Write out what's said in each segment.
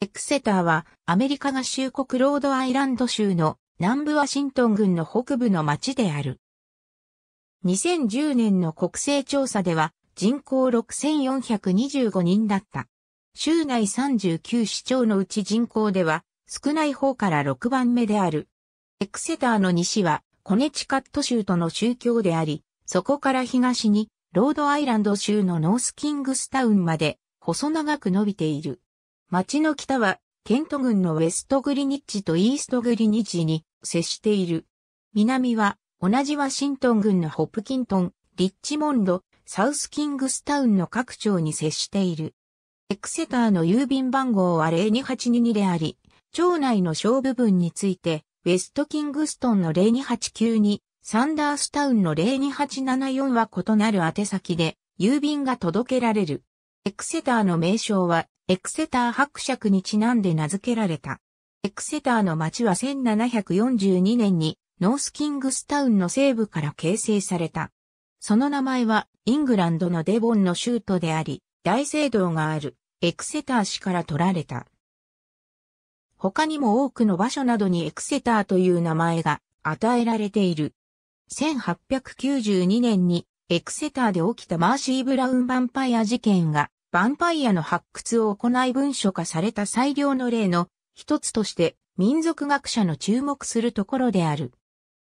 エクセターはアメリカ合衆国ロードアイランド州の南部ワシントン郡の北部の町である。2010年の国勢調査では人口6425人だった。州内39市町のうち人口では少ない方から6番目である。エクセターの西はコネチカット州との宗教であり、そこから東にロードアイランド州のノースキングスタウンまで細長く伸びている。町の北は、ケント郡のウェストグリニッジとイーストグリニッジに接している。南は、同じワシントン郡のホップキントン、リッチモンド、サウスキングスタウンの各町に接している。エクセターの郵便番号は02822であり、町内の小部分について、ウェストキングストンの02892、サンダースタウンの02874は異なる宛先で、郵便が届けられる。エクセターの名称は、エクセター伯爵にちなんで名付けられた。エクセターの町は1742年に、ノースキングスタウンの西部から形成された。その名前は、イングランドのデボンの州都であり、大聖堂がある、エクセター市から取られた。他にも多くの場所などにエクセターという名前が与えられている。1892年にエクセターで起きたマーシー・ブラウン・ヴァンパイア事件がヴァンパイアの発掘を行い文書化された最良の例の一つとして民族学者の注目するところである。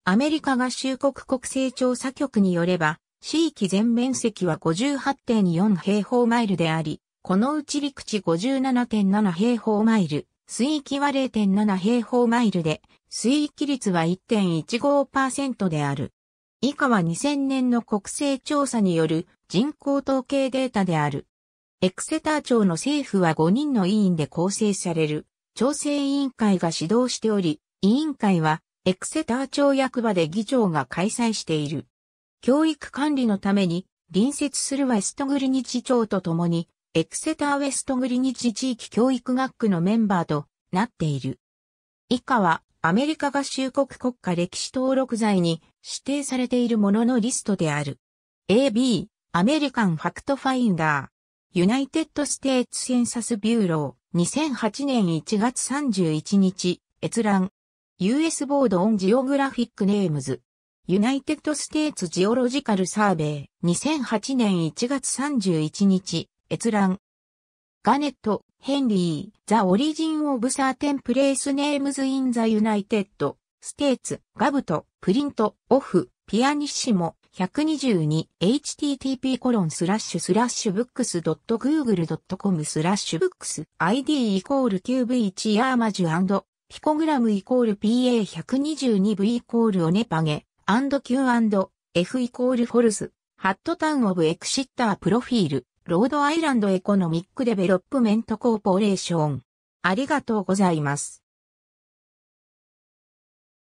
アメリカ合衆国国勢調査局によれば、地域全面積は58.4平方マイルであり、このうち陸地57.7平方マイル、水域は0.7平方マイルで、水域率は1.15%である。以下は2000年の国勢調査による人口統計データである。エクセター庁の政府は5人の委員で構成される調整委員会が指導しており、委員会はエクセター庁役場で議長が開催している。教育管理のために隣接するウストグリニチ町と共にエクセターウェストグリニチ地域教育学区のメンバーとなっている。以下はアメリカ合衆国国家歴史登録罪に指定されているもののリストである。AB、アメリカンファクトファインダー。ユナイテッド・ステーツ・センサス・ビューロー、2008年1月31日、閲覧。US ボード・オン・ジオグラフィック・ネームズ。ユナイテッド・ステーツ・ジオロジカル・サーベイ、2008年1月31日、閲覧。ガネット、ヘンリー、ザ・オリジン・オブ・サーテン・プレイス・ネームズ・イン・ザ・ユナイテッド、ステーツ、ガブト、プリント、オフ、ピアニッシモ、122http コロンスラッシュスラッシュブックスドット .google.com スラッシュブックス ID イコール QV1 ヤーマジュピコグラムイコール PA122V イコールオネパゲ &Q&F イコールフォルスハットタウンオブエクシッタープロフィールロードアイランドエコノミックデベロップメントコーポレーションありがとうございます。